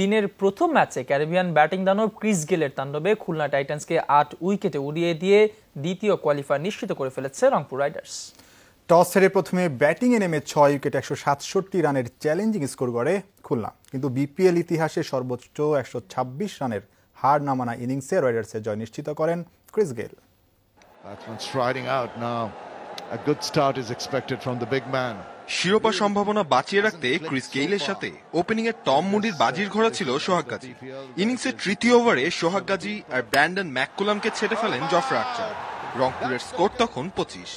দিনের প্রথম ম্যাচে ক্যারিবিয়ান ব্যাটিং দানব ক্রিস গেলের তাণ্ডবে খুলনা টাইটান্সকে আট উইকেটে উড়িয়ে দিয়ে দ্বিতীয় কোয়ালিফায়ার নিশ্চিত করে ফেলেছে রংপুর রাইডার্স টস হেরে প্রথমে ব্যাটিংয়ে নেমে ছয় উইকেট একশো সাতষট্টি রানের চ্যালেঞ্জিং স্কোর করে খুলনা কিন্তু বিপিএল ইতিহাসে সর্বোচ্চ একশো ছাব্বিশ রানের হার নামানা ইনিংসে রাইডার্সের জয় নিশ্চিত করেন ক্রিস গেল শিরোপা সম্ভাবনা বাঁচিয়ে রাখতে ক্রিস গেইলের সাথে ওপেনিং এ টম মুডির বাজির ঘোড়া ছিল সোহাগ গাজী ইনিংসের তৃতীয় ওভারে সোহাগ গাজী আর ব্র্যান্ডন ম্যাককুলামকে ছেড়ে ফেলেন জফরা আখতার রংপুরের স্কোর তখন পঁচিশ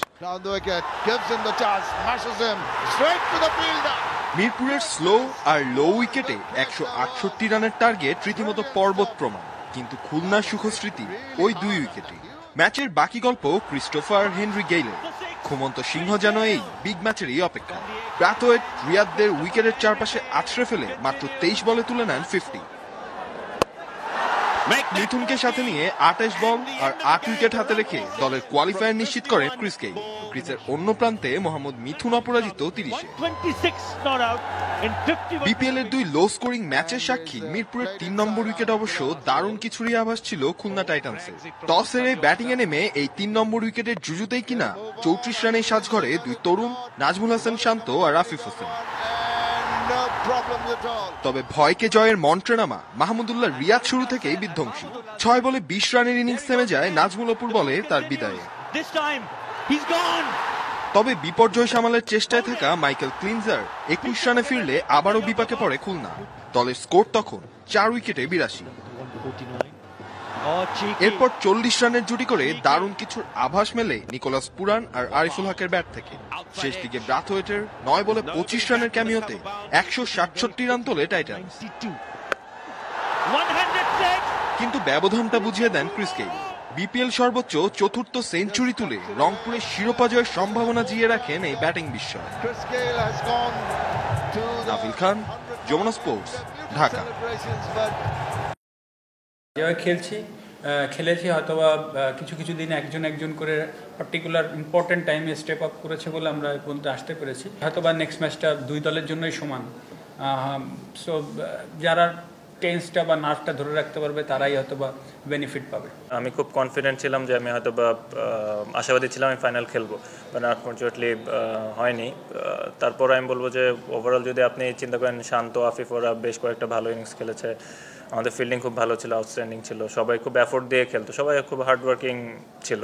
মিরপুরের স্লো আর লো উইকেটে একশো আটষট্টি রানের টার্গেট রীতিমতো পর্বত প্রমাণ কিন্তু খুলনার সুখস্মৃতি ওই দুই উইকেটে ম্যাচের বাকি গল্প ক্রিস্টোফার হেনরি গেইলের ঘুমন্ত সিংহ যেন এই বিগ ম্যাচেরই অপেক্ষা ব্রাথওয়েট রিয়াদদের উইকেটের চারপাশে আছড়ে ফেলে মাত্র তেইশ বলে তুলে নেন ফিফটি মিথুনকে সাথে নিয়ে আঠাশ বল আর আট উইকেট হাতে রেখে দলের কোয়ালিফায়ার নিশ্চিত করে ক্রিস ক্রিসের অন্য প্রান্তে মোহাম্মদ মিথুন অপরাজিত তিরিশে বিপিএল এর দুই লো স্কোরিং ম্যাচের সাক্ষী মিরপুরের তিন নম্বর উইকেট অবশ্য দারুণ কিছুরই আভাস ছিল খুলনা টাইটান্সের টস হেরে ব্যাটিং এ নেমে এই তিন নম্বর উইকেটের জুজুতেই কিনা চৌত্রিশ রানের সাজঘরে দুই তরুণ নাজমুল হাসান শান্ত আর রাফিফ হোসেন তবে ভয়কে জয়ের নামা মাহমুদুল্লাহ রিয়াদ শুরু থেকেই বিধ্বংসী ছয় বলে বিশ রানের ইনিংস থেমে যায় নাজমুল অপুর বলে তার বিদায়ে তবে বিপর্যয় সামালের চেষ্টায় থাকা মাইকেল ক্লিনজার একুশ রানে ফিরলে আবারও বিপাকে পড়ে খুলনা দলের স্কোর তখন চার উইকেটে বিরাশি এরপর চল্লিশ রানের জুটি করে দারুণ কিছুর আভাস মেলে নিকোলাস পুরান আর আরিফুল হকের ব্যাট থেকে শেষ দিকে ব্রাথওয়েটের নয় বলে পঁচিশ রানের ক্যামিওতে একশো সাতষট্টি রান তোলে টাইটান কিন্তু ব্যবধানটা বুঝিয়ে দেন ক্রিসকে বিপিএল সর্বোচ্চ চতুর্থ সেঞ্চুরি তুলে রংপুরের শিরোপা জয়ের সম্ভাবনা জিয়ে রাখেন এই ব্যাটিং বিশ্ব নাফিল খান যমুনা স্পোর্টস ঢাকা যেভাবে খেলছি খেলেছি হয়তো কিছু কিছু দিন একজন একজন করে পার্টিকুলার ইম্পর্টেন্ট টাইমে স্টেপ আপ করেছে বলে আমরা পর্যন্ত আসতে পেরেছি হয়তো বা নেক্সট ম্যাচটা দুই দলের জন্যই সমান সো যারা টেন্সটা বা নার্ভটা ধরে রাখতে পারবে তারাই হয়তো বা বেনিফিট পাবে আমি খুব কনফিডেন্ট ছিলাম যে আমি হয়তো বা আশাবাদী ছিলাম আমি ফাইনাল খেলবো বাট আনফর্চুনেটলি হয়নি তারপর আমি বলবো যে ওভারঅল যদি আপনি চিন্তা করেন শান্ত আফিফ ওরা বেশ কয়েকটা ভালো ইনিংস খেলেছে আমাদের ফিল্ডিং খুব ভালো ছিল আউটস্ট্যান্ডিং ছিল সবাই খুব অ্যাফোর্ড দিয়ে খেলতো সবাই খুব হার্ডওয়ার্কিং ছিল